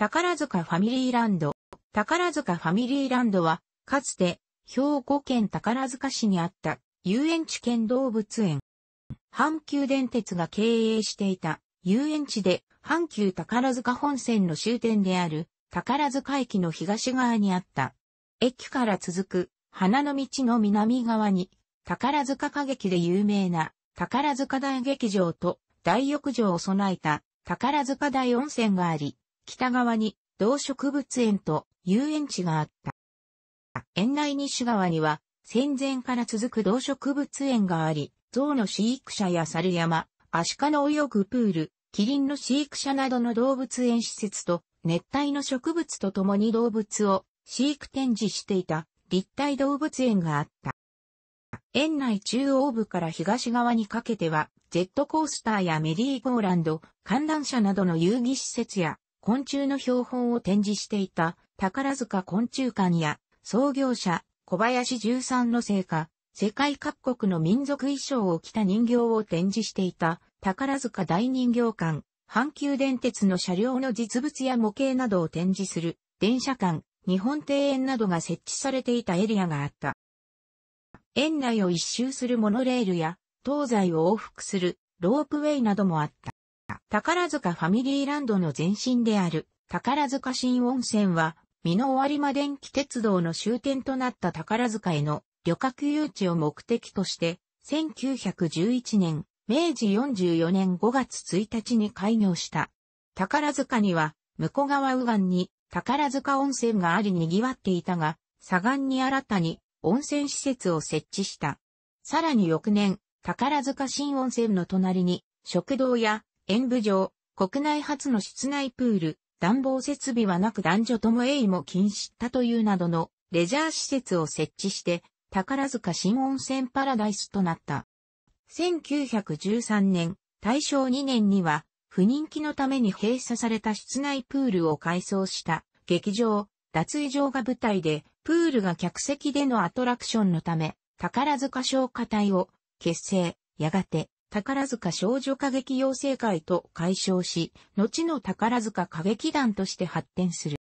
宝塚ファミリーランド。宝塚ファミリーランドは、かつて、兵庫県宝塚市にあった遊園地兼動物園。阪急電鉄が経営していた遊園地で、阪急宝塚本線の終点である宝塚駅の東側にあった。駅から続く花の道の南側に、宝塚歌劇で有名な宝塚大劇場と大浴場を備えた宝塚大温泉があり、北側に動植物園と遊園地があった。園内西側には戦前から続く動植物園があり、象の飼育者や猿山、アシカの泳ぐプール、キリンの飼育者などの動物園施設と熱帯の植物と共に動物を飼育展示していた立体動物園があった。園内中央部から東側にかけてはジェットコースターやメリーゴーランド、観覧車などの遊戯施設や昆虫の標本を展示していた宝塚昆虫館や創業者小林十三の成果、世界各国の民族衣装を着た人形を展示していた宝塚大人形館、阪急電鉄の車両の実物や模型などを展示する電車館、日本庭園などが設置されていたエリアがあった。園内を一周するモノレールや東西を往復するロープウェイなどもあった。宝塚ファミリーランドの前身である宝塚新温泉は、美濃尾有馬電気鉄道の終点となった宝塚への旅客誘致を目的として、1911年、明治44年5月1日に開業した。宝塚には、向川右岸に宝塚温泉があり賑わっていたが、左岸に新たに温泉施設を設置した。さらに翌年、宝塚新温泉の隣に食堂や演舞場、国内初の室内プール、暖房設備はなく男女とも営も禁止したというなどのレジャー施設を設置して、宝塚新温泉パラダイスとなった。1913年、大正2年には、不人気のために閉鎖された室内プールを改装した劇場、脱衣場が舞台で、プールが客席でのアトラクションのため、宝塚消火隊を結成、やがて宝塚少女歌劇養成会と解消し、後の宝塚歌劇団として発展する。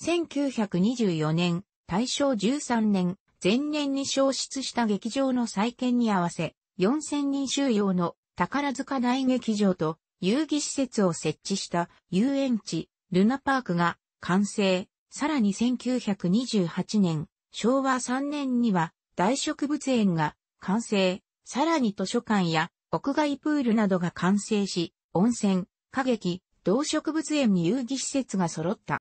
1924年、大正13年、前年に消失した劇場の再建に合わせ、4000人収容の宝塚大劇場と遊戯施設を設置した遊園地、ルナパークが完成。さらに1928年、昭和3年には大植物園が完成。さらに図書館や屋外プールなどが完成し、温泉、歌劇、動植物園に遊戯施設が揃った。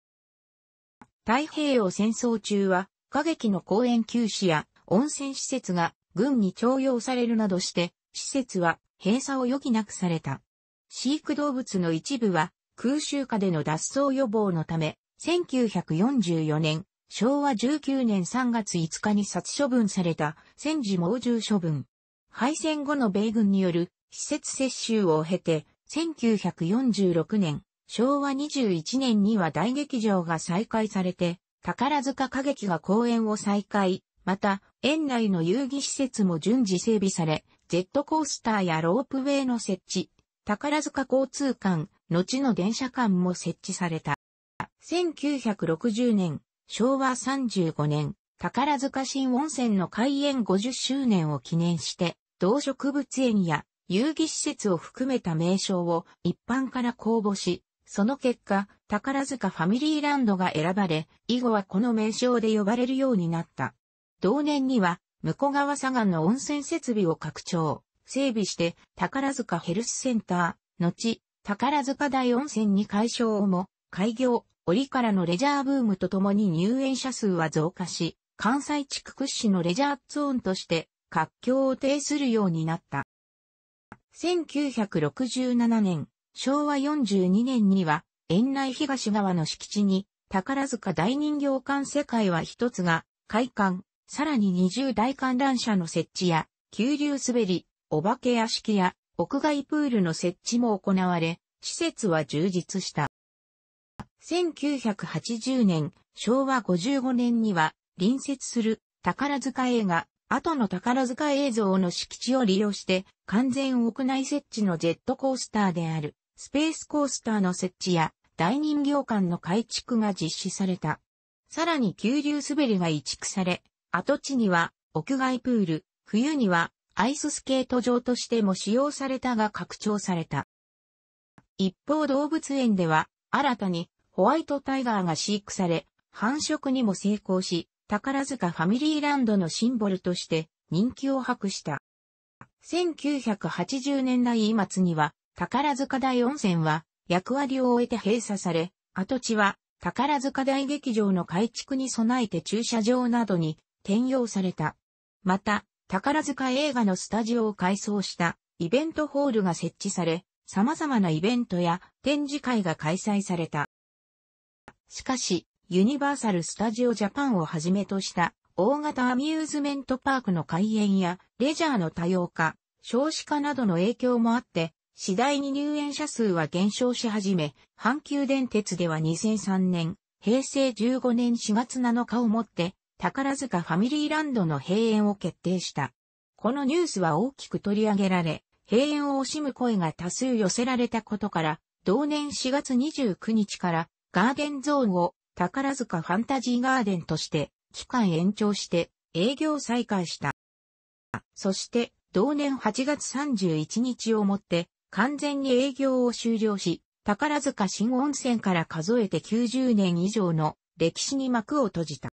太平洋戦争中は、歌劇の公演休止や温泉施設が軍に徴用されるなどして、施設は閉鎖を余儀なくされた。飼育動物の一部は空襲下での脱走予防のため、1944年、昭和19年3月5日に殺処分された戦時猛獣処分。敗戦後の米軍による施設接収を経て、1946年、昭和21年には大劇場が再開されて、宝塚歌劇が公演を再開、また、園内の遊戯施設も順次整備され、ジェットコースターやロープウェイの設置、宝塚交通館、後の電車館も設置された。1960年、昭和35年、宝塚新温泉の開園50周年を記念して、動植物園や遊戯施設を含めた名称を一般から公募し、その結果、宝塚ファミリーランドが選ばれ、以後はこの名称で呼ばれるようになった。同年には、向川左岸の温泉設備を拡張、整備して、宝塚ヘルスセンター、後、宝塚大温泉に解消をも、開業、折からのレジャーブームとともに入園者数は増加し、関西地区屈指のレジャーゾーンとして活況を呈するようになった。1967年、昭和42年には、園内東側の敷地に、宝塚大人形館世界は一つが、開館、さらに20大観覧車の設置や、急流滑り、お化け屋敷や、屋外プールの設置も行われ、施設は充実した。1980年、昭和55年には、隣接する宝塚映画後の宝塚映像の敷地を利用して完全屋内設置のジェットコースターであるスペースコースターの設置や大人形館の改築が実施された。さらに急流滑りが移築され、跡地には屋外プール、冬にはアイススケート場としても使用されたが拡張された。一方動物園では新たにホワイトタイガーが飼育され、繁殖にも成功し、宝塚ファミリーランドのシンボルとして人気を博した。1980年代末には宝塚大温泉は役割を終えて閉鎖され、跡地は宝塚大劇場の改築に備えて駐車場などに転用された。また、宝塚映画のスタジオを改装したイベントホールが設置され、様々なイベントや展示会が開催された。しかし、ユニバーサル・スタジオ・ジャパンをはじめとした大型アミューズメントパークの開園やレジャーの多様化、少子化などの影響もあって、次第に入園者数は減少し始め、阪急電鉄では2003年、平成15年4月7日をもって、宝塚ファミリーランドの閉園を決定した。このニュースは大きく取り上げられ、閉園を惜しむ声が多数寄せられたことから、同年4月29日からガーデンゾーンを宝塚ファンタジーガーデンとして、期間延長して営業再開した。そして、同年8月31日をもって、完全に営業を終了し、宝塚新温泉から数えて90年以上の歴史に幕を閉じた。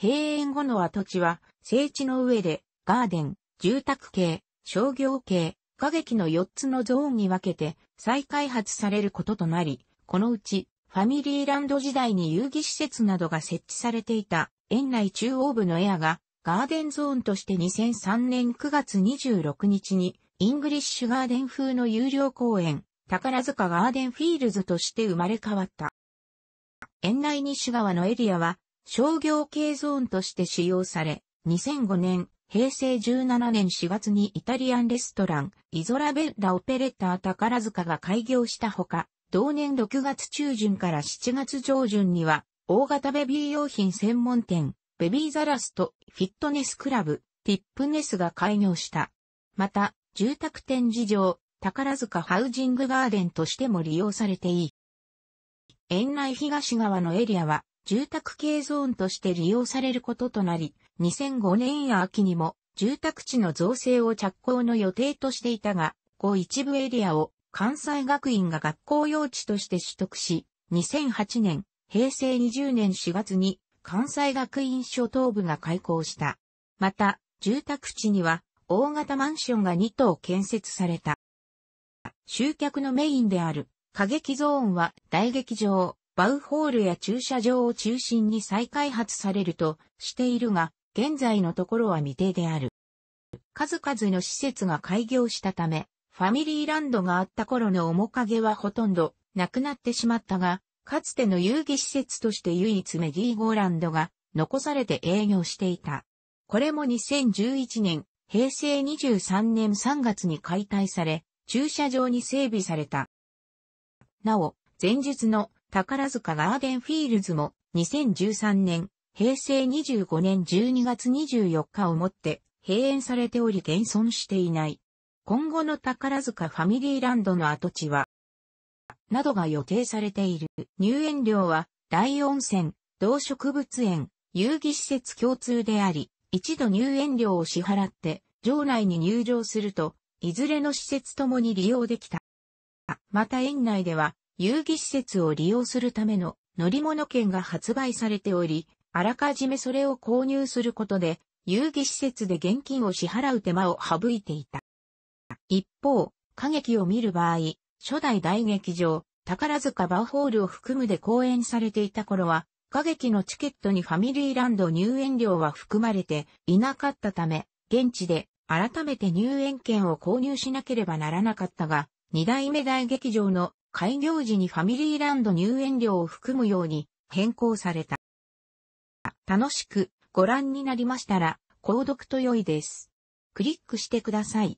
閉園後の跡地は、聖地の上で、ガーデン、住宅系、商業系、歌劇の4つのゾーンに分けて再開発されることとなり、このうちファミリーランド時代に遊戯施設などが設置されていた園内中央部のエアがガーデンゾーンとして2003年9月26日にイングリッシュガーデン風の有料公園宝塚ガーデンフィールズとして生まれ変わった。園内西側のエリアは商業系ゾーンとして使用され、2005年、平成17年4月にイタリアンレストラン、イゾラベッラオペレッター宝塚が開業したほか、同年6月中旬から7月上旬には、大型ベビー用品専門店、ベビーザラスとフィットネスクラブ、ティップネスが開業した。また、住宅展示場、宝塚ハウジングガーデンとしても利用されていい。園内東側のエリアは、住宅系ゾーンとして利用されることとなり、2005年秋にも住宅地の造成を着工の予定としていたが、後一部エリアを関西学院が学校用地として取得し、2008年、平成20年4月に関西学院初等部が開校した。また、住宅地には大型マンションが2棟建設された。集客のメインである過激ゾーンは大劇場、バウホールや駐車場を中心に再開発されるとしているが、現在のところは未定である。数々の施設が開業したため、ファミリーランドがあった頃の面影はほとんどなくなってしまったが、かつての遊戯施設として唯一メギーゴーランドが残されて営業していた。これも2011年、平成23年3月に解体され、駐車場に整備された。なお、前述の宝塚ガーデンフィールズも2013年、平成25年12月24日をもって閉園されており現存していない。今後の宝塚ファミリーランドの跡地は、などが予定されている。入園料は、大温泉、動植物園、遊戯施設共通であり、一度入園料を支払って、場内に入場すると、いずれの施設ともに利用できた。また園内では、遊戯施設を利用するための乗り物券が発売されており、あらかじめそれを購入することで、遊戯施設で現金を支払う手間を省いていた。一方、歌劇を見る場合、初代大劇場、宝塚バーホールを含むで公演されていた頃は、歌劇のチケットにファミリーランド入園料は含まれていなかったため、現地で改めて入園券を購入しなければならなかったが、二代目大劇場の開業時にファミリーランド入園料を含むように変更された。楽しくご覧になりましたら、購読と良いです。クリックしてください。